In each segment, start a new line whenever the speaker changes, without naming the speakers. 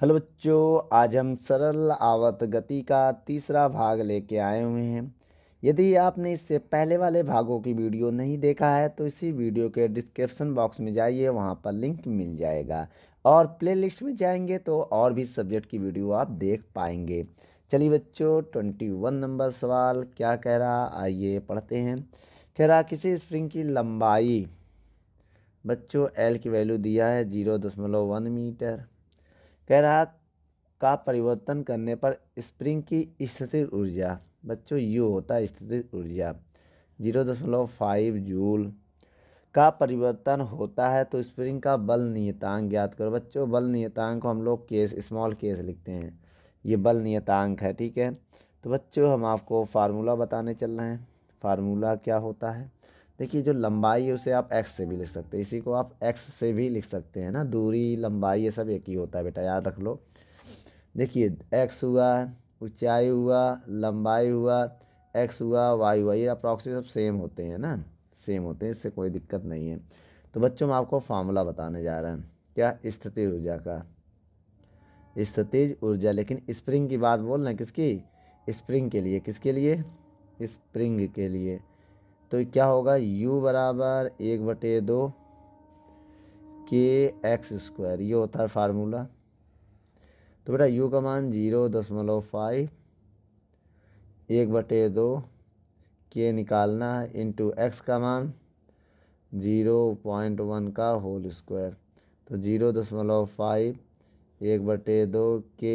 hello बच्चों आज हम सरल आवर्त गति का तीसरा भाग लेके आए हुए हैं यदि आपने इससे पहले वाले भागों की वीडियो नहीं देखा है तो इसी वीडियो के डिस्क्रिप्शन बॉक्स में जाइए वहाँ पर लिंक मिल जाएगा और प्लेलिस्ट में जाएंगे तो और भी सब्जेक्ट की वीडियो आप देख पाएंगे चलिए बच्चों ट्वेंटी वन नंबर सवाल क्या कह रहा आइए पढ़ते हैं कह रहा किसी स्प्रिंग की लंबाई बच्चों एल की वैल्यू दिया है जीरो दशमलव वन मीटर रहा का परिवर्तन करने पर स्प्रिंग की स्थिति ऊर्जा बच्चों यू होता है स्थितिज ऊर्जा जीरो दशमलव फाइव जूल का परिवर्तन होता है तो स्प्रिंग का बल नियतांक ज्ञात करो बच्चों बल नियतांक को हम लोग केस स्मॉल केस लिखते हैं ये बल नियतांक है ठीक है तो बच्चों हम आपको फार्मूला बताने चल रहे हैं फार्मूला क्या होता है देखिए जो लंबाई है उसे आप एक्स से भी लिख सकते हैं इसी को आप एक्स से भी लिख सकते हैं ना दूरी लंबाई ये सब एक ही होता है बेटा याद रख लो देखिए एक्स हुआ ऊंचाई हुआ लंबाई हुआ एक्स हुआ वाई हुआ ये अप्रॉक्सी सब सेम होते हैं ना सेम होते हैं इससे कोई दिक्कत नहीं है तो बच्चों मैं आपको फार्मूला बताने जा रहा हैं क्या स्थिति ऊर्जा का स्थितिज ऊर्जा लेकिन स्प्रिंग की बात बोल रहे हैं किसकी स्प्रिंग के लिए किसके लिए स्प्रिंग के लिए तो क्या होगा u बराबर एक बटे दो के एक्स स्क्वायर ये होता है फार्मूला तो बेटा u का मान जीरो दशमलव फाइव एक बटे दो के निकालना है इंटू एक्स का मान जीरो पॉइंट वन का होल स्क्वायर तो जीरो दशमलव फाइव एक बटे दो के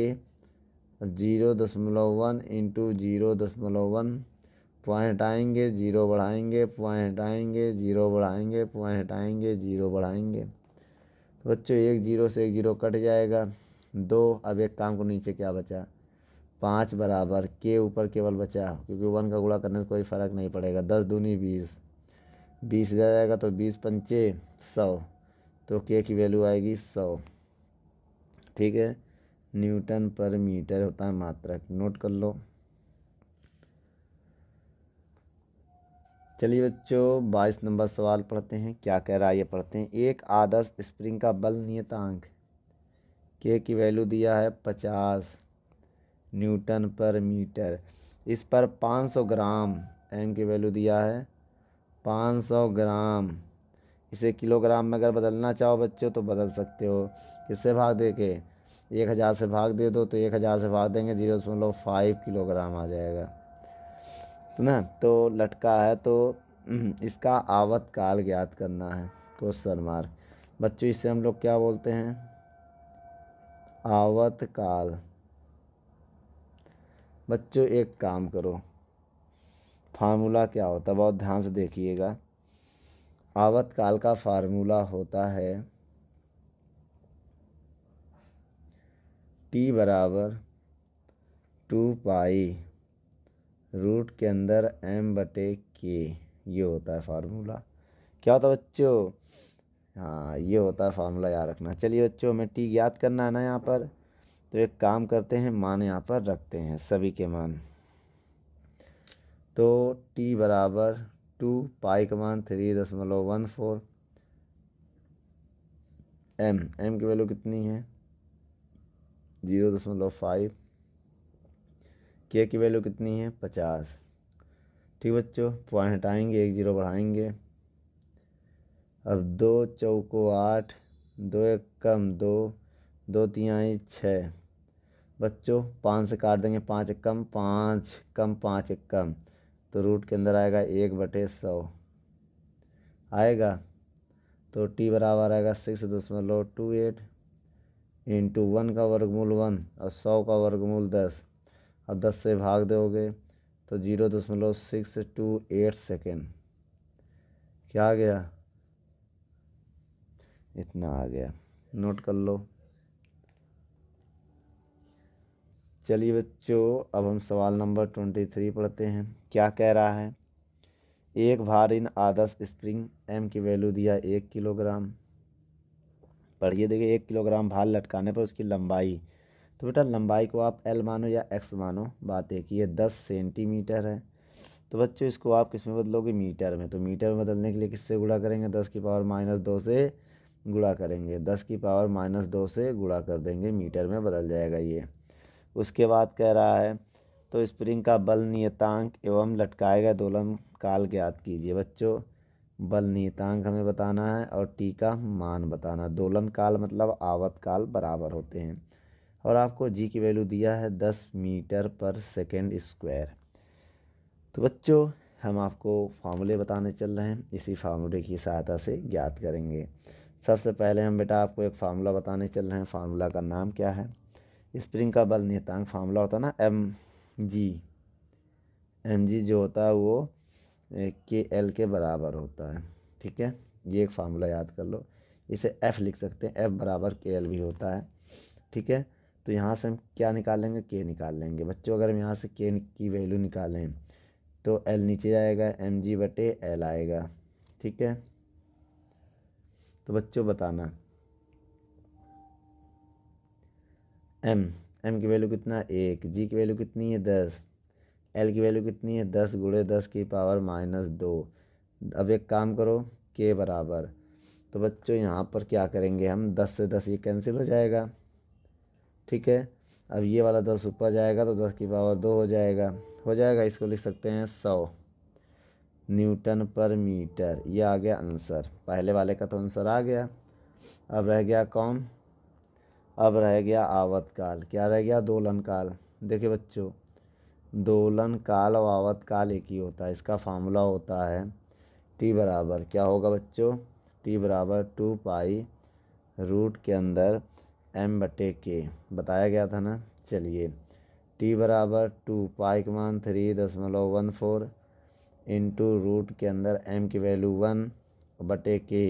जीरो दशमलव वन इंटू जीरो दशमलव वन पॉइंट हटाएंगे जीरो बढ़ाएंगे पॉइंट हटाएंगे जीरो बढ़ाएंगे पॉइंट हटाएंगे जीरो बढ़ाएंगे तो बच्चों एक जीरो से एक जीरो कट जाएगा दो अब एक काम को नीचे क्या बचा पाँच बराबर के ऊपर केवल बचा क्योंकि वन का गुड़ा करने से कोई फ़र्क नहीं पड़ेगा दस दूनी बीस बीस जाएगा तो बीस पंचे सौ तो के की वैल्यू आएगी सौ ठीक है न्यूटन पर मीटर होता है मात्रक नोट कर लो चलिए बच्चों बाईस नंबर सवाल पढ़ते हैं क्या कह रहा है ये पढ़ते हैं एक आदर्श स्प्रिंग का बल नियतांक के की वैल्यू दिया है पचास न्यूटन पर मीटर इस पर पाँच सौ ग्राम एम की वैल्यू दिया है पाँच सौ ग्राम इसे किलोग्राम में अगर बदलना चाहो बच्चों तो बदल सकते हो किससे भाग दे के एक हज़ार से भाग दे दो तो एक हज़ार से भाग देंगे जीरो दशमलव फाइव किलोग्राम आ जाएगा तो ना तो लटका है तो हम्म, इसका आवत काल ज्ञात करना है क्वेश्चन मार्क बच्चों इसे हम लोग क्या बोलते हैं आवत काल बच्चों एक काम करो फार्मूला क्या होता है बहुत ध्यान से देखिएगा आवत काल का फार्मूला होता है टी बराबर टू पाई रूट के अंदर एम बटे के ये होता है फार्मूला क्या होता है बच्चों हाँ ये होता है फार्मूला याद रखना चलिए बच्चों हमें टी याद करना है ना यहाँ पर तो एक काम करते हैं मान यहाँ पर रखते हैं सभी के मान तो टी बराबर टू पाई का मान थ्री दशमलव वन फोर एम एम की वैल्यू कितनी है ज़ीरो दशमलव फाइव के की वैल्यू कितनी है पचास ठीक बच्चों पॉइंट हटाएंगे एक जीरो बढ़ाएंगे अब दो चौको आठ दो एक कम दो दो तिहाई छः बच्चों पाँच से काट देंगे पाँच एक कम पाँच कम पाँच एक कम तो रूट के अंदर आएगा एक बटे सौ आएगा तो टी बराबर आएगा सिक्स दशमलव टू एट इंटू वन का वर्गमूल वन और सौ का वर्गमूल दस और दस से भाग दोगे तो जीरो दशमलव सिक्स टू एट सेकेंड क्या आ गया इतना आ गया नोट कर लो चलिए बच्चों अब हम सवाल नंबर ट्वेंटी थ्री पढ़ते हैं क्या कह रहा है एक भार इन आदर्श स्प्रिंग एम की वैल्यू दिया एक किलोग्राम पढ़िए देखिए एक किलोग्राम भार लटकाने पर उसकी लंबाई तो बेटा लंबाई को आप एल मानो या एक्स मानो बात एक ही है दस सेंटीमीटर है तो बच्चों इसको आप किस में बदलोगे मीटर में तो मीटर में बदलने के लिए किससे गुड़ा करेंगे दस की पावर माइनस दो से गुड़ा करेंगे दस की पावर माइनस दो से गुड़ा कर देंगे मीटर में बदल जाएगा ये उसके बाद कह रहा है तो स्प्रिंग का बल नियतांक एवं लटकाएगा दोलन काल ज्ञात कीजिए बच्चों बल नियतांक हमें बताना है और टी का मान बताना दोलन काल मतलब आवत काल बराबर होते हैं और आपको जी की वैल्यू दिया है दस मीटर पर सेकेंड स्क्वायर तो बच्चों हम आपको फार्मूले बताने चल रहे हैं इसी फार्मूले की सहायता से ज्ञात करेंगे सबसे पहले हम बेटा आपको एक फार्मूला बताने चल रहे हैं फार्मूला का नाम क्या है स्प्रिंग का बल नियतांक फार्मूला होता है ना एम जी एम जी जो होता है वो के एल के बराबर होता है ठीक है ये एक फार्मूला याद कर लो इसे एफ़ लिख सकते हैं एफ़ बराबर के एल भी होता है ठीक है तो यहाँ से हम क्या निकाल लेंगे के निकाल लेंगे बच्चों अगर हम यहाँ से के की वैल्यू निकालें तो एल नीचे जाएगा एम जी बटे एल आएगा ठीक है तो बच्चों बताना एम एम की वैल्यू कितना एक जी की वैल्यू कितनी है दस एल की वैल्यू कितनी है दस गुड़े दस की पावर माइनस दो अब एक काम करो के बराबर तो बच्चों यहाँ पर क्या करेंगे हम दस से दस ये कैंसिल हो जाएगा ठीक है अब ये वाला दस ऊपर जाएगा तो दस की पावर दो हो जाएगा हो जाएगा इसको लिख सकते हैं सौ न्यूटन पर मीटर ये आ गया आंसर पहले वाले का तो आंसर आ गया अब रह गया कौन अब रह गया आवत काल क्या रह गया दोलन काल देखिए बच्चों दोलन काल और आवत काल एक ही होता है इसका फार्मूला होता है टी बराबर क्या होगा बच्चों टी बराबर टू पाई रूट के अंदर एम बटे के बताया गया था ना चलिए टी बराबर टू पाइक मान थ्री दशमलव वन फोर इंटू रूट के अंदर एम की वैल्यू वन बटे के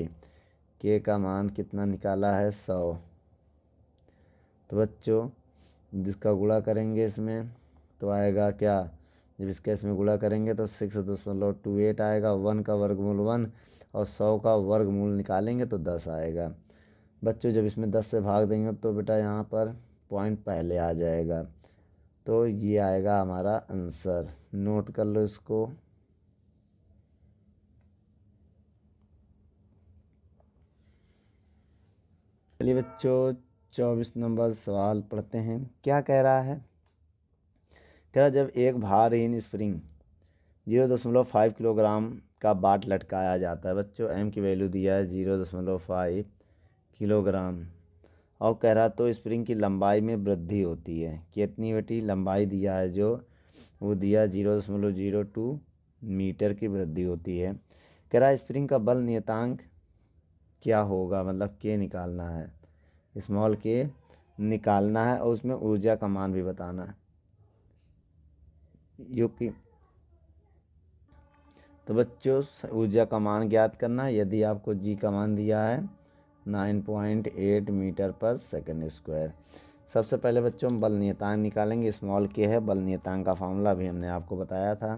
के का मान कितना निकाला है सौ तो बच्चों जिसका गुड़ा करेंगे इसमें तो आएगा क्या जब इसका इसमें गुड़ा करेंगे तो सिक्स दशमलव टू एट आएगा वन का वर्गमूल वन और सौ का वर्गमूल निकालेंगे तो दस आएगा बच्चों जब इसमें दस से भाग देंगे तो बेटा यहाँ पर पॉइंट पहले आ जाएगा तो ये आएगा हमारा आंसर नोट कर लो इसको चलिए बच्चों चौबीस नंबर सवाल पढ़ते हैं क्या कह रहा है कह रहा जब एक भारहीन स्प्रिंग जीरो दशमलव फाइव किलोग्राम का बाट लटकाया जाता है बच्चों एम की वैल्यू दिया है जीरो दशमलव फाइव किलोग्राम और कैरातो स्प्रिंग की लंबाई में वृद्धि होती है कितनी बेटी लंबाई दिया है जो वो दिया जीरो दशमलव जीरो टू मीटर की वृद्धि होती है कैरा स्प्रिंग का बल नियतांक क्या होगा मतलब के निकालना है स्मॉल के निकालना है और उसमें ऊर्जा का मान भी बताना है जो कि तो बच्चों ऊर्जा का मान ज्ञात करना यदि आपको जी का मान दिया है 9.8 मीटर पर सेकंड स्क्वायर सबसे पहले बच्चों हम बल नियतांक निकालेंगे स्मॉल के है बल नियतांक का फार्मूला भी हमने आपको बताया था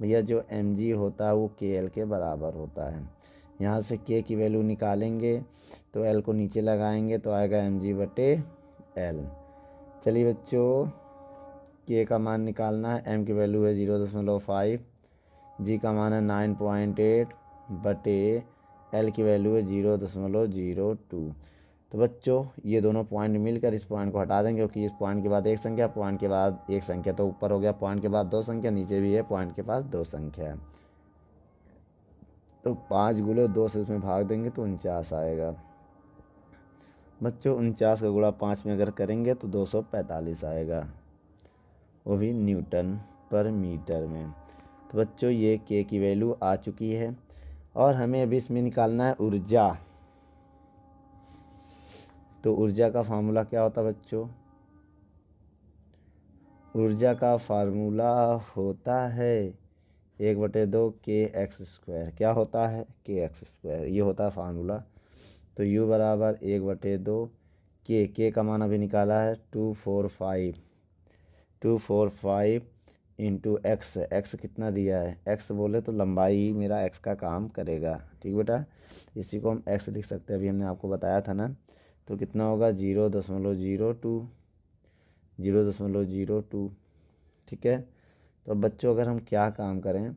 भैया जो एम जी होता है वो के एल के बराबर होता है यहाँ से के की वैल्यू निकालेंगे तो एल को नीचे लगाएंगे तो आएगा एम जी बटे एल चलिए बच्चों के का मान निकालना है एम की वैल्यू है ज़ीरो दशमलव फाइव जी का मान है नाइन पॉइंट एट बटे एल की वैल्यू है जीरो दशमलव जीरो टू तो बच्चों ये दोनों पॉइंट मिलकर इस पॉइंट को हटा देंगे क्योंकि इस पॉइंट के बाद एक संख्या पॉइंट के बाद एक संख्या तो ऊपर हो गया पॉइंट के बाद दो संख्या नीचे भी है पॉइंट के पास दो संख्या है तो पाँच गुले दो से इसमें भाग देंगे तो उनचास आएगा बच्चों उनचास का गुड़ा पाँच में अगर करेंगे तो दो सौ पैंतालीस आएगा वो भी न्यूटन पर मीटर में तो बच्चों ये के की वैल्यू आ चुकी है और हमें अभी इसमें निकालना है ऊर्जा तो ऊर्जा का फार्मूला क्या होता है बच्चों ऊर्जा का फार्मूला होता है एक बटे दो के एक्स स्क्वायर क्या होता है के एक्स स्क्वायर ये होता है फार्मूला तो यू बराबर एक बटे दो के के का मान अभी निकाला है two four five two four five into x x कितना दिया है एक्स बोले तो लंबाई मेरा एक्स का काम करेगा ठीक बेटा इसी को हम एक्स लिख सकते हैं अभी हमने आपको बताया था ना तो कितना होगा जीरो दशमलव जीरो टू जीरो दशमलव जीरो टू ठीक है तो बच्चों अगर हम क्या काम करें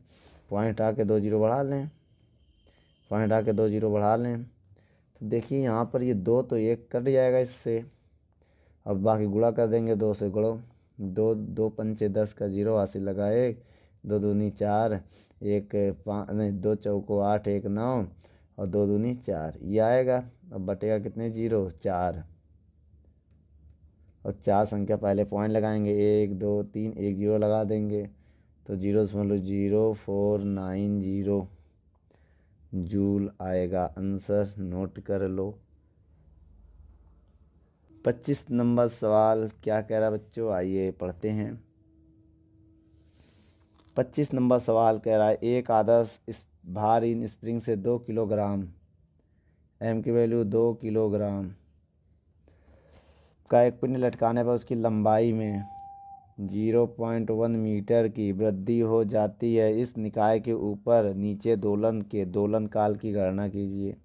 पॉइंट आके दो जीरो बढ़ा लें पॉइंट आके दो जीरो बढ़ा लें तो देखिए यहाँ पर ये दो तो एक कट जाएगा इससे अब बाकी गुड़ा कर देंगे दो से गुड़ो दो दो पंचे दस का जीरो हासिल लगाए दो दूनी चार एक पाँच नहीं दो चौको आठ एक नौ और दो दूनी चार ये आएगा अब बटेगा कितने जीरो चार और चार संख्या पहले पॉइंट लगाएंगे एक दो तीन एक जीरो लगा देंगे तो जीरो लो मतलब zero four nine zero joule आएगा आंसर नोट कर लो पच्चीस नंबर सवाल क्या कह रहा बच्चों आइए पढ़ते हैं पच्चीस नंबर सवाल कह रहा है एक आदर्श इस भार इन स्प्रिंग से दो किलोग्राम एम की वैल्यू दो किलोग्राम का एक पिंड लटकाने पर उसकी लंबाई में जीरो पॉइंट वन मीटर की वृद्धि हो जाती है इस निकाय के ऊपर नीचे दोलन के दोलन काल की गणना कीजिए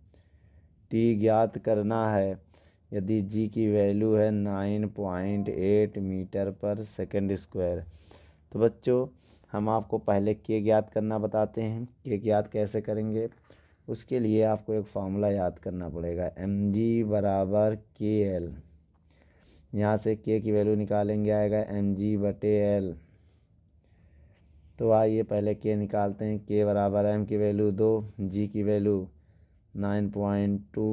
टी ज्ञात करना है यदि जी की वैल्यू है नाइन पॉइंट एट मीटर पर सेकेंड स्क्वायर तो बच्चों हम आपको पहले के ज्ञात करना बताते हैं के ज्ञात कैसे करेंगे उसके लिए आपको एक फार्मूला याद करना पड़ेगा एम जी बराबर के एल यहाँ से के की वैल्यू निकालेंगे आएगा एम जी बटे एल तो आइए पहले के निकालते हैं के बराबर एम की वैल्यू दो जी की वैल्यू नाइन पॉइंट टू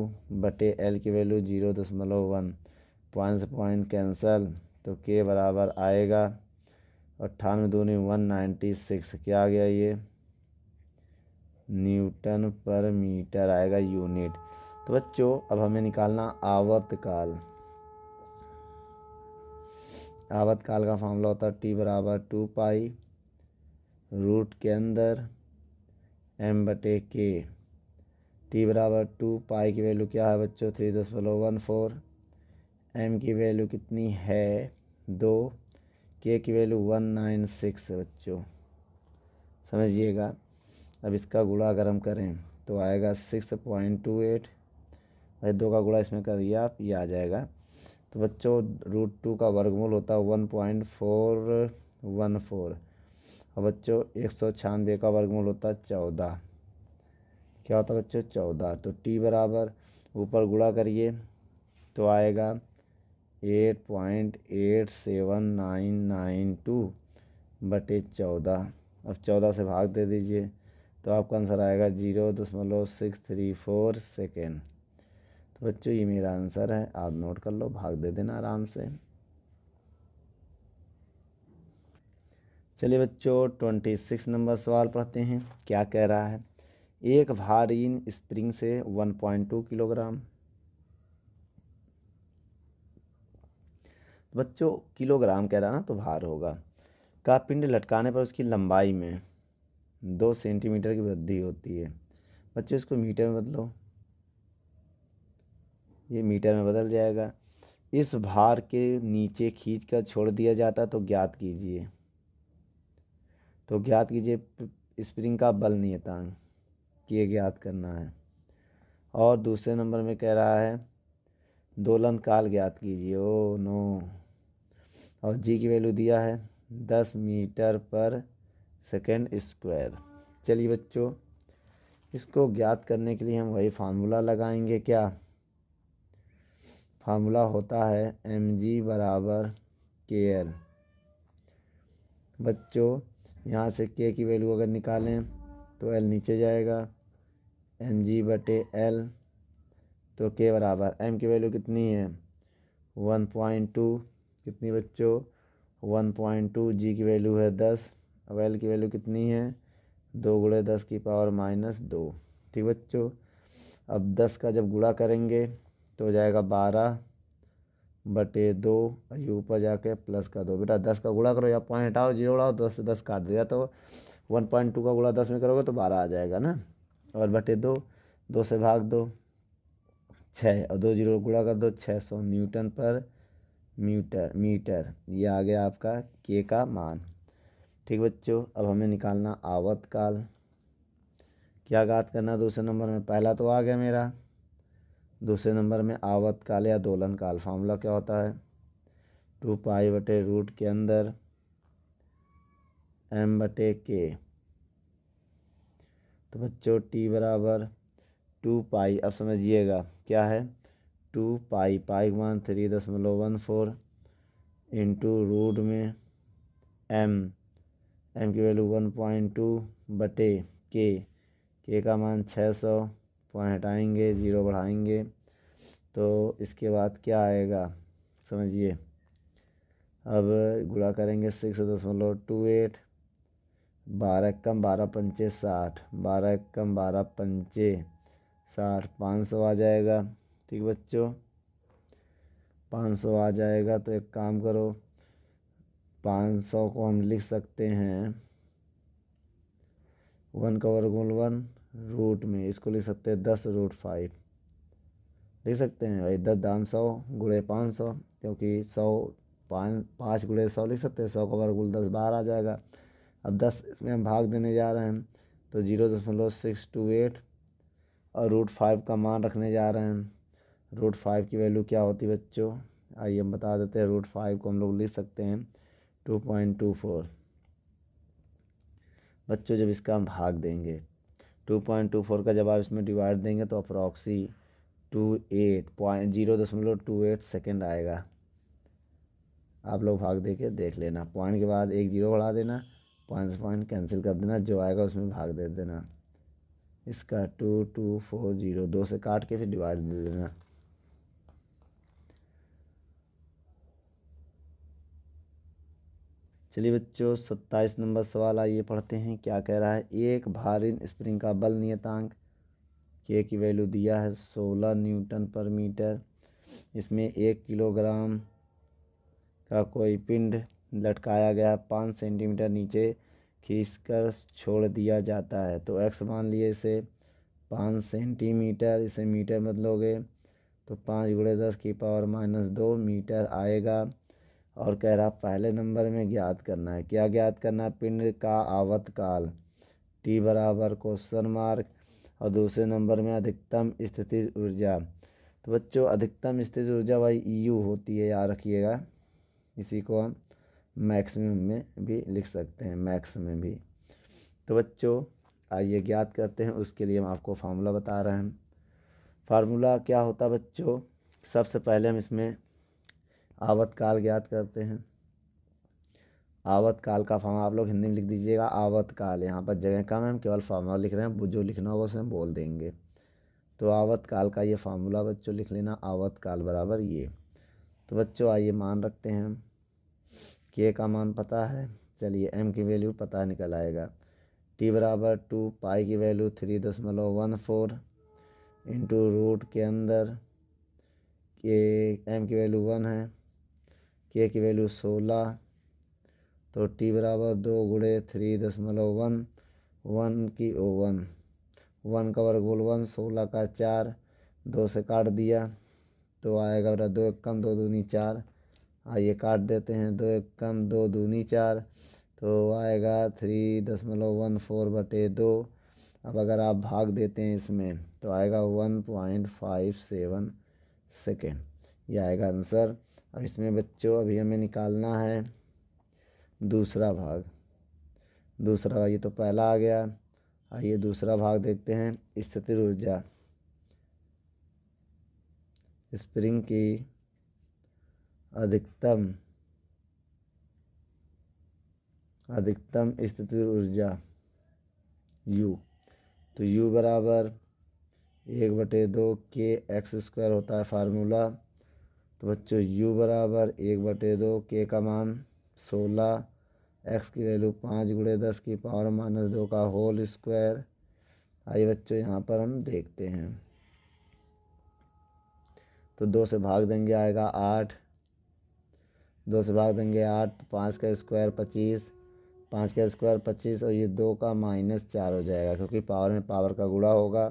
बटे एल की वैल्यू जीरो दशमलव वन पॉइंट से पॉइंट कैंसल तो के बराबर आएगा अट्ठानवे दूनी वन नाइन्टी सिक्स क्या आ गया ये न्यूटन पर मीटर आएगा यूनिट तो बच्चों अब हमें निकालना आवर्तकाल आवर्तकाल का फॉर्मूला होता है टी बराबर टू पाई रूट के अंदर एम बटे के टी बराबर टू पाई की वैल्यू क्या है बच्चों थ्री दशमलव वन फोर एम की वैल्यू कितनी है दो के की वैल्यू वन नाइन सिक्स है बच्चों समझिएगा अब इसका गुड़ा अगर हम करें तो आएगा सिक्स पॉइंट टू एट भाई दो का गुड़ा इसमें कर दिया आप ये आ जाएगा तो बच्चों रूट टू का वर्गमूल होता है one point four one four और बच्चों एक सौ छियानवे का वर्गमूल होता है चौदह क्या होता है बच्चों चौदह तो टी बराबर ऊपर गुड़ा करिए तो आएगा eight point eight seven nine nine two बटे चौदह अब चौदह से भाग दे दीजिए तो आपका आंसर आएगा जीरो दशमलव सिक्स थ्री फोर सेकेंड तो बच्चों ये मेरा आंसर है आप नोट कर लो भाग दे देना आराम से चलिए बच्चों ट्वेंटी सिक्स नंबर सवाल पढ़ते हैं क्या कह रहा है एक भारीन स्प्रिंग से 1.2 किलोग्राम तो बच्चों किलोग्राम कह रहा ना तो भार होगा का पिंड लटकाने पर उसकी लंबाई में दो सेंटीमीटर की वृद्धि होती है बच्चों इसको मीटर में बदलो ये मीटर में बदल जाएगा इस भार के नीचे खींच कर छोड़ दिया जाता तो ज्ञात कीजिए तो ज्ञात कीजिए स्प्रिंग का बल नियतांक किए ज्ञात करना है और दूसरे नंबर में कह रहा है दोलन काल ज्ञात कीजिए ओ नो और जी की वैल्यू दिया है दस मीटर पर सेकेंड स्क्वायर चलिए बच्चों इसको ज्ञात करने के लिए हम वही फार्मूला लगाएंगे क्या फार्मूला होता है एम जी बराबर के एल बच्चों यहाँ से के की वैल्यू अगर निकालें तो एल नीचे जाएगा एम जी बटे एल तो के बराबर एम की वैल्यू कितनी है वन पॉइंट टू कितनी बच्चों वन पॉइंट टू जी की वैल्यू है दस अब एल की वैल्यू कितनी है दो गुड़े दस की पावर माइनस दो ठीक बच्चों अब दस का जब गुड़ा करेंगे तो हो जाएगा बारह बटे दो ये ऊपर जाके प्लस का दो बेटा दस का गुड़ा करो या पॉइंट हटाओ जीरो उड़ाओ दस से दस काट दो या तो वन पॉइंट टू का गुड़ा दस में करोगे तो बारह आ जाएगा ना और बटे दो दो से भाग दो छः और दो जीरो गुड़ा कर दो छः सौ न्यूटन पर मीटर मीटर ये आ गया आपका के का मान ठीक बच्चों अब हमें निकालना आवत काल क्या घात करना दूसरे नंबर में पहला तो आ गया मेरा दूसरे नंबर में आवत काल या दोलन काल फार्मूला क्या होता है टू पाई बटे रूट के अंदर एम बटे के तो बच्चों टी बराबर टू पाई अब समझिएगा क्या है two pi pi one three दशमलव वन फोर इंटू रूट में एम एम की वैल्यू वन पॉइंट टू बटे के के का मान छः सौ पॉइंट हटाएंगे ज़ीरो बढ़ाएंगे तो इसके बाद क्या आएगा समझिए अब गुड़ा करेंगे सिक्स दशमलव टू एट बारह कम बारह पंचे साठ बारह कम बारह पंचे साठ पाँच सौ आ जाएगा ठीक बच्चों पाँच सौ आ जाएगा तो एक काम करो पाँच सौ को हम लिख सकते हैं वन का वर्गमूल वन रूट में इसको लिख सकते हैं दस रूट फाइव लिख सकते हैं भाई दस दाम सौ गुड़े पाँच सौ क्योंकि सौ पाँच पाँच गुड़े सौ लिख सकते हैं सौ का वर्गमूल दस बारह आ जाएगा अब दस इसमें हम भाग देने जा रहे हैं तो जीरो दशमलव सिक्स टू एट और रूट फाइव का मान रखने जा रहे हैं रूट फाइव की वैल्यू क्या होती है बच्चों आइए हम बता देते हैं रूट फाइव को हम लोग लिख सकते हैं टू पॉइंट टू फोर बच्चों जब इसका हम भाग देंगे टू पॉइंट टू फोर का जब आप इसमें डिवाइड देंगे तो approx two eight point zero दशमलव टू एट सेकेंड आएगा आप लोग भाग दे के देख लेना पॉइंट के बाद एक जीरो बढ़ा देना पाँच पॉइंट कैंसिल कर देना जो आएगा उसमें भाग दे देना इसका टू टू फोर जीरो दो से काट के फिर डिवाइड दे देना चलिए बच्चों सत्ताईस नंबर सवाल आइए पढ़ते हैं क्या कह रहा है एक भारी स्प्रिंग का बल नियतांक के की वैल्यू दिया है सोलह न्यूटन पर मीटर इसमें एक किलोग्राम का कोई पिंड लटकाया गया पाँच सेंटीमीटर नीचे खींच कर छोड़ दिया जाता है तो एक्स मान लिए इसे पाँच सेंटीमीटर इसे मीटर बदलोगे तो पाँच गुड़े दस की पावर माइनस दो मीटर आएगा और कह रहा पहले नंबर में ज्ञात करना है क्या ज्ञात करना है पिंड का आवतकाल टी बराबर क्वेश्चन मार्क और दूसरे नंबर में अधिकतम स्थिति ऊर्जा तो बच्चों अधिकतम स्थिति ऊर्जा भाई यू e होती है याद रखिएगा इसी को हम मैक्सिमम में भी लिख सकते हैं मैक्स में भी तो बच्चों आइए ज्ञात करते हैं उसके लिए हम आपको फार्मूला बता रहे हैं फार्मूला क्या होता बच्चों सबसे पहले हम इसमें आवतकाल ज्ञात करते हैं आवतकाल का फार्मूला आप लोग हिंदी में लिख दीजिएगा आवतकाल यहाँ पर जगह कम है हम केवल फार्मूला लिख रहे हैं जो लिखना होगा उसे हम बोल देंगे तो आवतकाल का ये फार्मूला बच्चों लिख लेना आवतकाल बराबर ये तो बच्चों आइए मान रखते हैं के का मान पता है चलिए एम की वैल्यू पता निकल आएगा टी बराबर टू पाई की वैल्यू थ्री दशमलव वन फोर इंटू रूट के अंदर के एम की वैल्यू वन है के की वैल्यू सोलह तो टी बराबर दो गुड़े थ्री दशमलव वन वन की ओ वन वन का वर्गोल वन सोलह का चार दो से काट दिया तो आएगा बेटा दो एक कम दो दूनी चार आइए काट देते हैं दो एक कम दो दूनी चार तो आएगा थ्री दशमलव वन फोर बटे दो अब अगर आप भाग देते हैं इसमें तो आएगा one point five seven second यह आएगा आंसर अब इसमें बच्चों अभी हमें निकालना है दूसरा भाग दूसरा भाग ये तो पहला आ गया आइए दूसरा भाग देखते हैं स्थिर ऊर्जा स्प्रिंग की अधिकतम अधिकतम स्थित ऊर्जा U तो U बराबर एक बटे दो के एक्स स्क्वायर होता है फार्मूला तो बच्चों U बराबर एक बटे दो के का मान सोलह एक्स की वैल्यू पाँच गुड़े दस की पावर माइनस दो का होल स्क्वायर आइए बच्चों यहाँ पर हम देखते हैं तो दो से भाग देंगे आएगा आठ दो से भाग देंगे आठ पाँच का स्क्वायर पच्चीस पाँच का स्क्वायर पच्चीस और ये दो का माइनस चार हो जाएगा क्योंकि पावर में पावर का गुड़ा होगा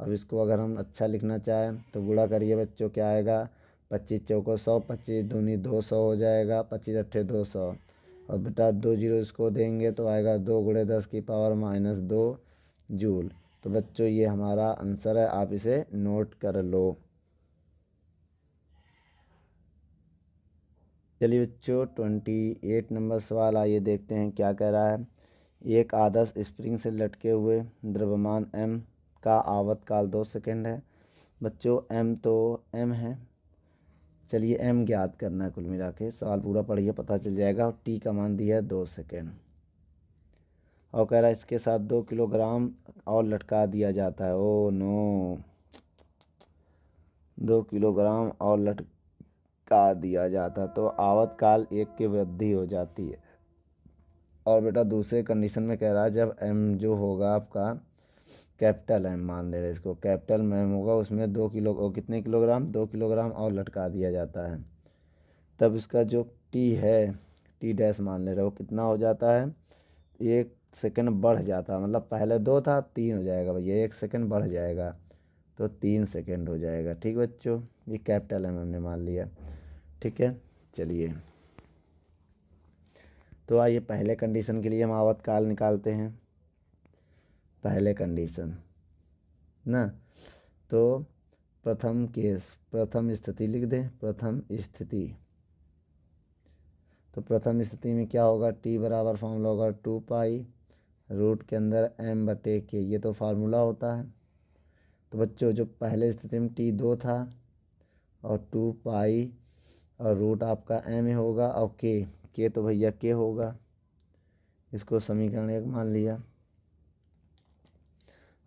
अब इसको अगर हम अच्छा लिखना चाहें तो गुड़ा करिए बच्चों क्या आएगा पच्चीस चौको सौ पच्चीस दूनी दो सौ हो जाएगा पच्चीस अट्ठे दो सौ और बेटा दो जीरो इसको देंगे तो आएगा दो गुड़े दस की पावर माइनस दो जूल तो बच्चों ये हमारा आंसर है आप इसे नोट कर लो चलिए बच्चों ट्वेंटी एट नंबर सवाल आइए देखते हैं क्या कह रहा है एक आदर्श स्प्रिंग से लटके हुए द्रव्यमान एम का आवत काल दो सेकेंड है बच्चों एम तो एम है चलिए एम ज्ञात करना है कुल मिला के सवाल पूरा पढ़िए पता चल जाएगा और टी का मान दिया है दो सेकेंड और कह रहा है इसके साथ दो किलोग्राम और लटका दिया जाता है ओ नो दो किलोग्राम और लट का दिया जाता तो आवतकाल एक की वृद्धि हो जाती है और बेटा दूसरे कंडीशन में कह रहा है जब एम जो होगा आपका कैपिटल एम मान ले रहे इसको कैपिटल मैम एम होगा उसमें दो किलो और कितने किलोग्राम दो किलोग्राम और लटका दिया जाता है तब इसका जो टी है टी डैश मान ले रहे हो कितना हो जाता है एक सेकंड बढ़ जाता है मतलब पहले दो था तीन हो जाएगा भैया एक सेकंड बढ़ जाएगा तो तीन सेकंड हो जाएगा ठीक बच्चों ये कैपिटल एम हमने मान लिया ठीक है चलिए तो आइए पहले कंडीशन के लिए हम आवत काल निकालते हैं पहले कंडीशन ना तो प्रथम केस प्रथम स्थिति लिख दें प्रथम स्थिति तो प्रथम स्थिति में क्या होगा टी बराबर फॉर्मूला होगा टू पाई रूट के अंदर एम बटे के ये तो फार्मूला होता है तो बच्चों जो पहले स्थिति में टी दो था और टू पाई और रूट आपका एम ए होगा और के के तो भैया के होगा इसको समीकरण एक मान लिया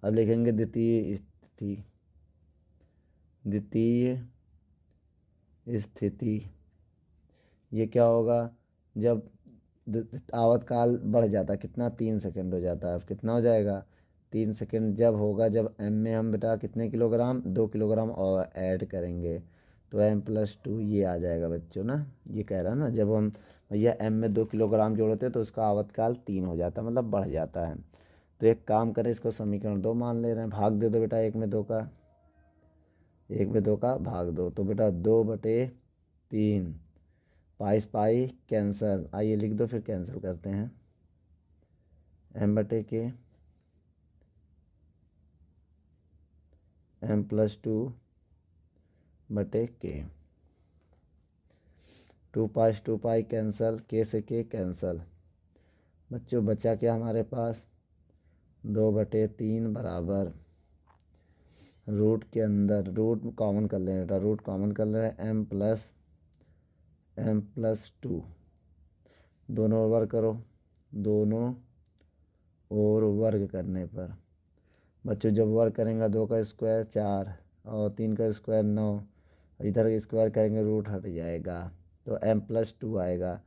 अब लिखेंगे द्वितीय स्थिति द्वितीय स्थिति ये क्या होगा जब आवतकाल बढ़ जाता कितना तीन सेकंड हो जाता है अब कितना हो जाएगा तीन सेकंड जब होगा जब एम में हम बेटा कितने किलोग्राम दो किलोग्राम और ऐड करेंगे तो एम प्लस टू ये आ जाएगा बच्चों ना ये कह रहा है ना जब हम भैया एम में दो किलोग्राम जोड़ते हैं तो उसका आवतकाल तीन हो जाता है मतलब बढ़ जाता है तो एक काम करें इसको समीकरण दो मान ले रहे हैं भाग दे दो बेटा एक में दो का एक में दो का भाग दो तो बेटा दो बटे तीन पाइस पाई कैंसल आइए लिख दो फिर कैंसिल करते हैं एम बटे के एम प्लस टू बटे K two pi two pi cancel K से के कैंसल बच्चों बचा क्या हमारे पास दो बटे तीन बराबर रूट के अंदर रूट कॉमन कर लें बेटा रूट कॉमन कर ले M plus M plus two दोनों ओवर करो दोनों और वर्ग करने पर बच्चों जब वर्ग करेंगे दो का स्क्वायर चार और तीन का स्क्वायर नौ इधर स्क्वायर करेंगे रूट हट जाएगा तो एम प्लस टू आएगा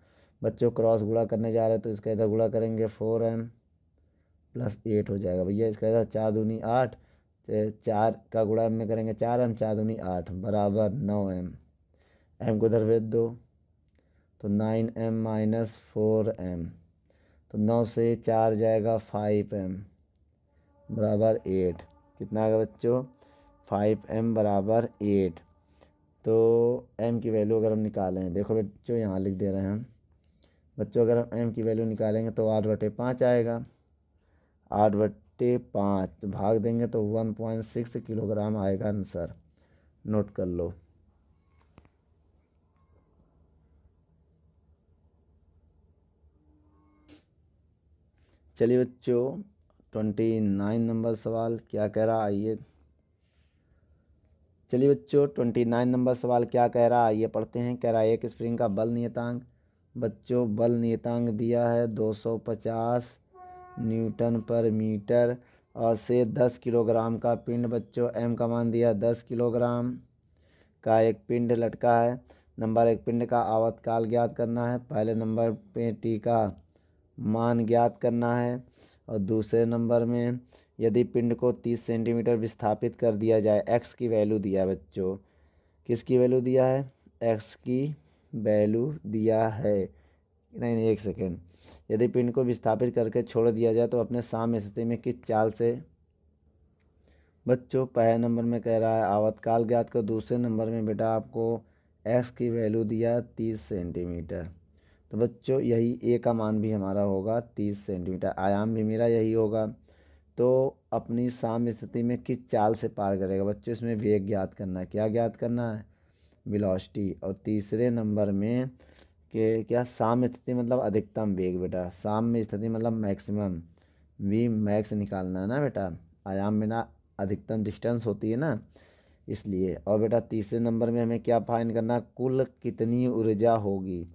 बच्चों क्रॉस गुड़ा करने जा रहे हैं तो इसका इधर गुड़ा करेंगे फोर एम प्लस एट हो जाएगा भैया इसका इधर चार दूनी आठ चार का गुड़ा एम में करेंगे चार एम चार दूनी आठ बराबर नौ एम एम को इधर भेज दो तो nine M minus four M तो नौ से चार जाएगा फाइव एम बराबर एट कितना आएगा बच्चों फाइव एम बराबर एट तो एम की वैल्यू अगर हम निकालें देखो बच्चों यहाँ लिख दे रहे हैं हम बच्चों अगर हम एम की वैल्यू निकालेंगे तो आठ बटे पाँच आएगा आठ बटे पाँच भाग देंगे तो वन पॉइंट सिक्स किलोग्राम आएगा आंसर नोट कर लो चलिए बच्चों ट्वेंटी नाइन नंबर सवाल क्या कह रहा आइए चलिए बच्चों ट्वेंटी नाइन नंबर सवाल क्या कह रहा है ये पढ़ते हैं कह रहा है एक स्प्रिंग का बल नियतांक बच्चों बल नियतांक दिया है 250 न्यूटन पर मीटर और से 10 किलोग्राम का पिंड बच्चों एम का मान दिया 10 किलोग्राम का एक पिंड लटका है नंबर एक पिंड का आवतकाल ज्ञात करना है पहले नंबर पे टी का मान ज्ञात करना है और दूसरे नंबर में यदि पिंड को 30 सेंटीमीटर विस्थापित कर दिया जाए एक्स की वैल्यू दिया है बच्चों किसकी वैल्यू दिया है एक्स की वैल्यू दिया है नहीं नहीं एक सेकेंड यदि पिंड को विस्थापित करके छोड़ दिया जाए तो अपने साम स्थिति में किस चाल से बच्चों पहले नंबर में कह रहा है आवतकाल ज्ञात को दूसरे नंबर में बेटा आपको एक्स की वैल्यू दिया तीस सेंटीमीटर तो बच्चों यही ए का मान भी हमारा होगा तीस सेंटीमीटर आयाम भी मेरा यही होगा तो अपनी साम स्थिति में किस चाल से पार करेगा बच्चों इसमें वेग ज्ञात करना है क्या ज्ञात करना है विलॉसिटी और तीसरे नंबर में के क्या साम स्थिति मतलब अधिकतम वेग बेटा साम स्थिति मतलब मैक्सिमम वी मैक्स निकालना है ना बेटा आयाम बिना अधिकतम डिस्टेंस होती है ना इसलिए और बेटा तीसरे नंबर में हमें क्या फाइन करना कुल कितनी ऊर्जा होगी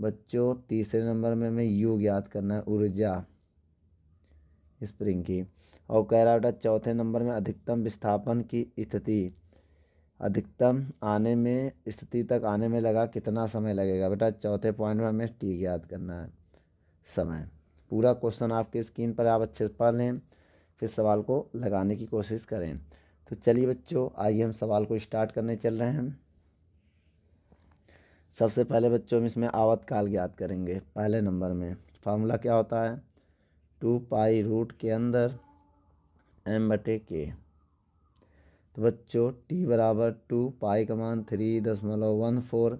बच्चों तीसरे नंबर में हमें यू ज्ञात करना है ऊर्जा स्प्रिंग की और कह रहा बेटा चौथे नंबर में अधिकतम विस्थापन की स्थिति अधिकतम आने में स्थिति तक आने में लगा कितना समय लगेगा बेटा चौथे पॉइंट में हमें टी याद करना है समय पूरा क्वेश्चन आपके स्क्रीन पर आप अच्छे से पढ़ लें फिर सवाल को लगाने की कोशिश करें तो चलिए बच्चों आइए हम सवाल को स्टार्ट करने चल रहे हैं सबसे पहले बच्चों हम इसमें आवत काल याद करेंगे पहले नंबर में फार्मूला क्या होता है टू पाई रूट के अंदर एम बटे के तो बच्चों टी बराबर टू पाई का मान थ्री दशमलव वन फोर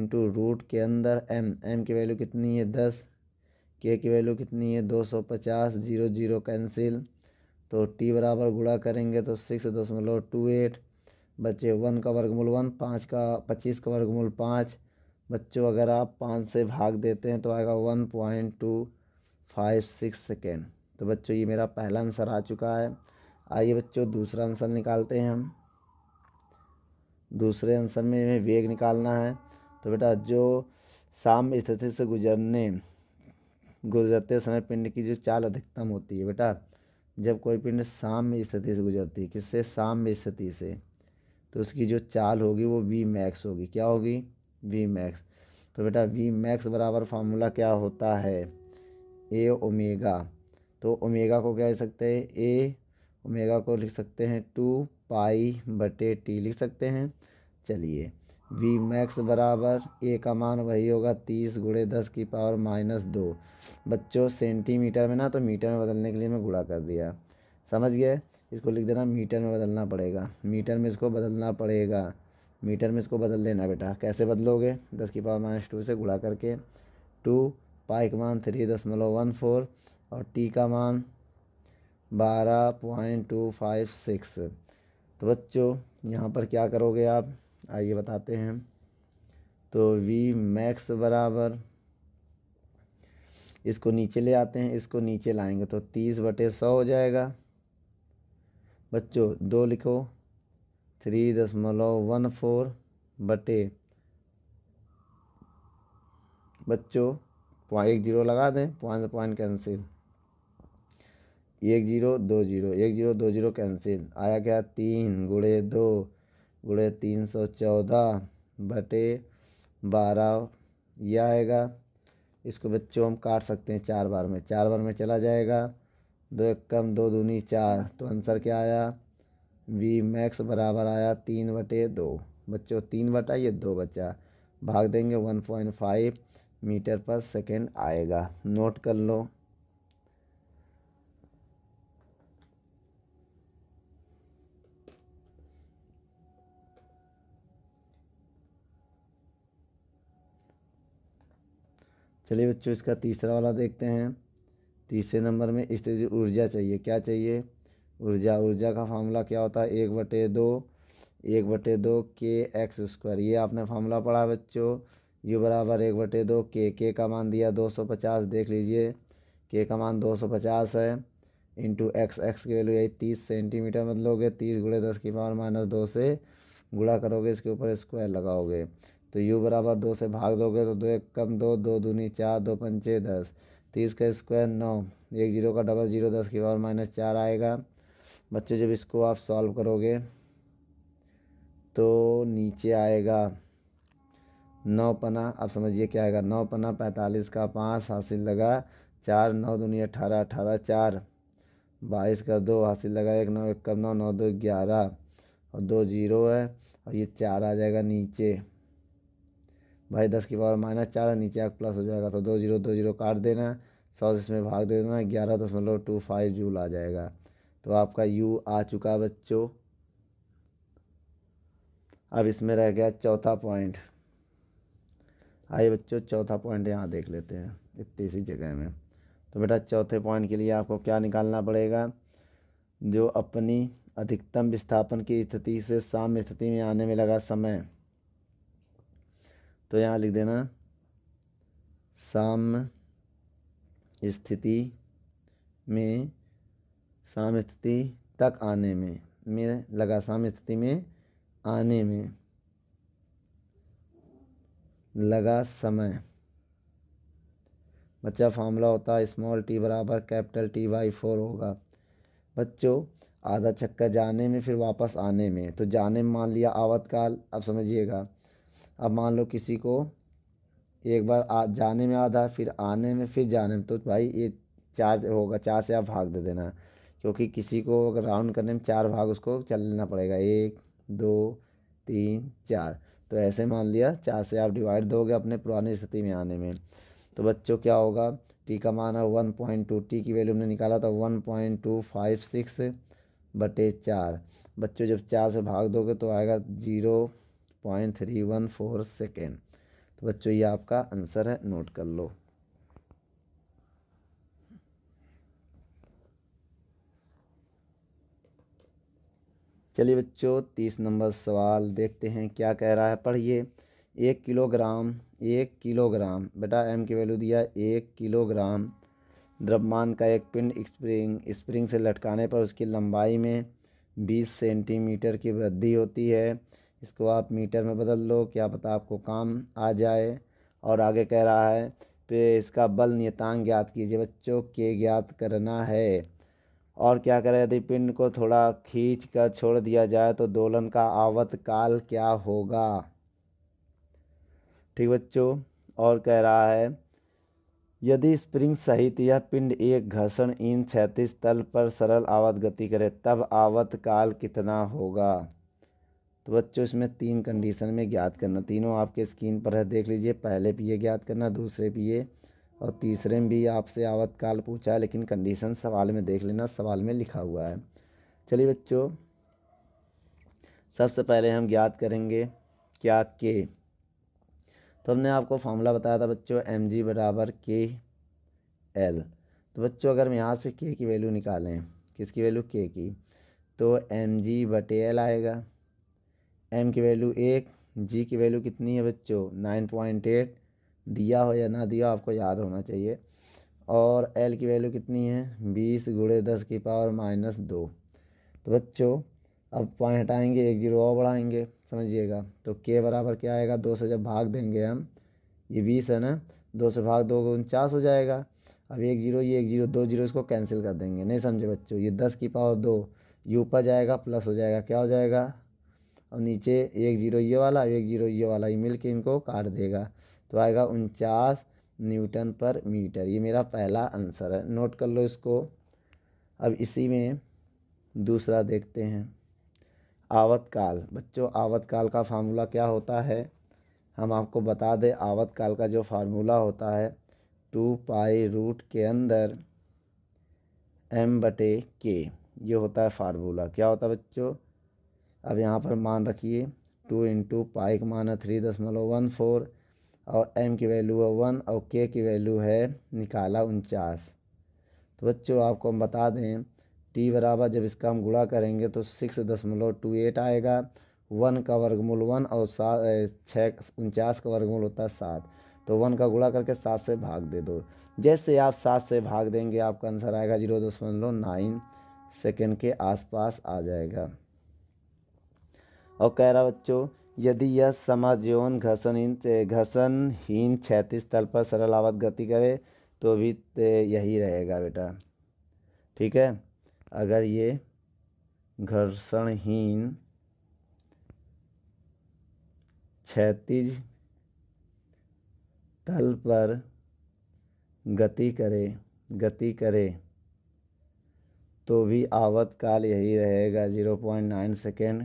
इंटू रूट के अंदर एम एम की वैल्यू कितनी है दस के की वैल्यू कितनी है दो सौ पचास जीरो जीरो कैंसिल तो टी बराबर गुड़ा करेंगे तो सिक्स दशमलव टू एट बच्चे वन का वर्गमूल वन पाँच का पच्चीस का वर्गमूल पाँच बच्चों अगर आप पाँच से भाग देते हैं तो आएगा one point two five six second तो बच्चों ये मेरा पहला आंसर आ चुका है आइए बच्चों दूसरा आंसर निकालते हैं हम दूसरे आंसर में हमें वेग निकालना है तो बेटा जो साम स्थिति से गुजरने गुजरते समय पिंड की जो चाल अधिकतम होती है बेटा जब कोई पिंड साम्य स्थिति से गुजरती है किससे साम्य स्थिति से तो उसकी जो चाल होगी वो वी मैक्स होगी क्या होगी वी मैक्स तो बेटा वी मैक्स बराबर फार्मूला क्या होता है ए ओमेगा तो ओमेगा को क्या लिख सकते हैं ए ओमेगा को लिख सकते हैं टू पाई बटे टी लिख सकते हैं चलिए वी मैक्स बराबर ए का मान वही होगा तीस गुड़े दस की पावर माइनस दो बच्चों सेंटीमीटर में ना तो मीटर में बदलने के लिए मैं गुड़ा कर दिया समझ गए इसको लिख देना मीटर में बदलना पड़ेगा मीटर में इसको बदलना पड़ेगा मीटर में इसको बदल देना बेटा कैसे बदलोगे दस की पावर माइनस टू से गुड़ा करके टू पाई का मान थ्री दशमलव वन फोर और टी का मान बारह पॉइंट टू फाइव सिक्स तो बच्चों यहाँ पर क्या करोगे आप आइए बताते हैं तो वी मैक्स बराबर इसको नीचे ले आते हैं इसको नीचे लाएंगे तो तीस बटे सौ हो जाएगा बच्चों दो लिखो थ्री दशमलव वन फोर बटे बच्चों वहाँ एक जीरो लगा दें पॉइंट पॉइंट कैंसिल एक जीरो दो जीरो एक जीरो दो जीरो कैंसिल आया क्या तीन गुड़े दो गुड़े तीन सौ चौदह बटे बारह यह आएगा इसको बच्चों हम काट सकते हैं चार बार में चार बार में चला जाएगा दो एक कम दो दूनी चार तो आंसर क्या आया वी मैक्स बराबर आया तीन बटे दो बच्चों तीन बटा ये दो बचा भाग देंगे वन पॉइंट फाइव मीटर पर सेकेंड आएगा नोट कर लो चलिए बच्चों इसका तीसरा वाला देखते हैं तीसरे नंबर में तरह ऊर्जा चाहिए क्या चाहिए ऊर्जा ऊर्जा का फार्मूला क्या होता है एक बटे दो एक बटे दो के एक्स स्क्वायर ये आपने फार्मूला पढ़ा बच्चों यू बराबर एक बटे दो के के का मान दिया दो सौ पचास देख लीजिए के का मान दो सौ पचास है इंटू एक्स एक्स की वैल्यू यही तीस सेंटीमीटर मतलब हो तीस गुड़े दस की पावर माइनस दो से गुड़ा करोगे इसके ऊपर स्क्वायर लगाओगे तो यू बराबर दो से भाग दोगे तो दो एक कम दो दो दूनी चार दो पंचे दस तीस का स्क्वायर नौ एक जीरो का डबल जीरो दस की पावर माइनस चार आएगा बच्चों जब इसको आप सॉल्व करोगे तो नीचे आएगा नौ पना आप समझिए क्या आएगा नौ पना पैंतालीस का पाँच हासिल लगा चार नौ दुनिया अठारह अठारह चार बाईस का दो हासिल लगा एक नौ एक कम नौ नौ दो ग्यारह और दो जीरो है और ये चार आ जाएगा नीचे भाई दस की पावर माइनस चार है नीचे आग प्लस हो जाएगा तो दो जीरो दो जीरो काट देना सौ से इसमें भाग दे देना ग्यारह दशमलव टू फाइव जूल आ जाएगा तो आपका यू आ चुका बच्चों अब इसमें रह गया चौथा पॉइंट आइए बच्चों चौथा पॉइंट यहाँ देख लेते हैं इतनी जगह में तो बेटा चौथे पॉइंट के लिए आपको क्या निकालना पड़ेगा जो अपनी अधिकतम विस्थापन की स्थिति से साम्य स्थिति में आने में लगा समय तो यहाँ लिख देना साम्य स्थिति में साम्य स्थिति तक आने में में लगा साम्य स्थिति में आने में लगा समय बच्चा फार्मूला होता है स्मॉल टी बराबर कैपिटल टी बाई फोर होगा बच्चों आधा चक्कर जाने में फिर वापस आने में तो जाने में मान लिया आवतकाल अब समझिएगा अब मान लो किसी को एक बार आ जाने में आधा फिर आने में फिर जाने में तो भाई ये चार होगा चार से आप भाग दे देना क्योंकि किसी को अगर राउंड करने में चार भाग उसको चलना पड़ेगा एक दो तीन चार तो ऐसे मान लिया चार से आप डिवाइड दोगे अपने पुराने स्थिति में आने में तो बच्चों क्या होगा टी का मान है वन पॉइंट टू टी की वैल्यू हमने निकाला था one point two five six बटे चार बच्चों जब चार से भाग दोगे तो आएगा zero point three one four second तो बच्चों ये आपका आंसर है नोट कर लो चलिए बच्चों तीस नंबर सवाल देखते हैं क्या कह रहा है पढ़िए एक किलोग्राम एक किलोग्राम बेटा एम की वैल्यू दिया एक किलोग्राम द्रव्यमान का एक पिंड स्प्रिंग स्प्रिंग से लटकाने पर उसकी लंबाई में बीस सेंटीमीटर की वृद्धि होती है इसको आप मीटर में बदल लो क्या पता आपको काम आ जाए और आगे कह रहा है पे इसका बल नियतांक ज्ञात कीजिए बच्चों के ज्ञात करना है और क्या करें यदि पिंड को थोड़ा खींच कर छोड़ दिया जाए तो दोलन का आवत काल क्या होगा ठीक बच्चों और कह रहा है यदि स्प्रिंग सहित यह पिंड एक घर्षण इन छैतीस तल पर सरल आवत गति करे तब आवत काल कितना होगा तो बच्चों इसमें तीन कंडीशन में ज्ञात करना तीनों आपके स्क्रीन पर है देख लीजिए पहले पे ये ज्ञात करना दूसरे पे ये और तीसरे में भी आपसे आवत काल पूछा है लेकिन कंडीशन सवाल में देख लेना सवाल में लिखा हुआ है चलिए बच्चों सबसे पहले हम ज्ञात करेंगे क्या के तो हमने आपको फार्मूला बताया था बच्चों एम जी बराबर के एल तो बच्चों अगर हम यहाँ से के की वैल्यू निकालें किसकी वैल्यू के की तो एम जी बटे एल आएगा एम की वैल्यू एक जी की वैल्यू कितनी है बच्चों नाइन पॉइंट एट दिया हो या ना दिया आपको याद होना चाहिए और एल की वैल्यू कितनी है बीस गुड़े दस की पावर माइनस दो तो बच्चों अब पॉइंट हटाएंगे एक जीरो और बढ़ाएंगे समझिएगा तो के बराबर क्या आएगा दो से जब भाग देंगे हम ये बीस है ना दो से भाग दो उनचास हो जाएगा अब एक जीरो ये एक जीरो दो जीरो इसको कैंसिल कर देंगे नहीं समझे बच्चों ये दस की पावर दो ये ऊपर जाएगा प्लस हो जाएगा क्या हो जाएगा और नीचे एक जीरो ये वाला एक जीरो ये वाला ये मिल इनको काट देगा तो आएगा उनचास न्यूटन पर मीटर ये मेरा पहला आंसर है नोट कर लो इसको अब इसी में दूसरा देखते हैं आवतकाल बच्चों आवतकाल का फार्मूला क्या होता है हम आपको बता दें आवतकाल का जो फार्मूला होता है टू पाई रूट के अंदर एम बटे के ये होता है फार्मूला क्या होता है बच्चों अब यहाँ पर मान रखिए टू इंटू पाई का मान है थ्री दशमलव वन फोर और एम की वैल्यू है वन और के की वैल्यू है निकाला उनचास तो बच्चों आपको हम बता दें टी बराबर जब इसका हम गुणा करेंगे तो सिक्स दशमलव टू एट आएगा वन का वर्गमूल वन और सात छः उनचास का वर्गमूल होता है सात तो वन का गुणा करके सात से भाग दे दो जैसे आप सात से भाग देंगे आपका आंसर आएगा जीरो दशमलव नाइन सेकेंड के आसपास आ जाएगा और कह रहा बच्चों यदि यह जीवन घर्षणहीन घर्षणहीन क्षैतिज तल पर सरल आवत गति करे तो भी यही रहेगा बेटा ठीक है अगर ये घर्षणहीन क्षैतिज तल पर गति करे गति करे तो भी आवत काल यही रहेगा ज़ीरो पॉइंट नाइन सेकेंड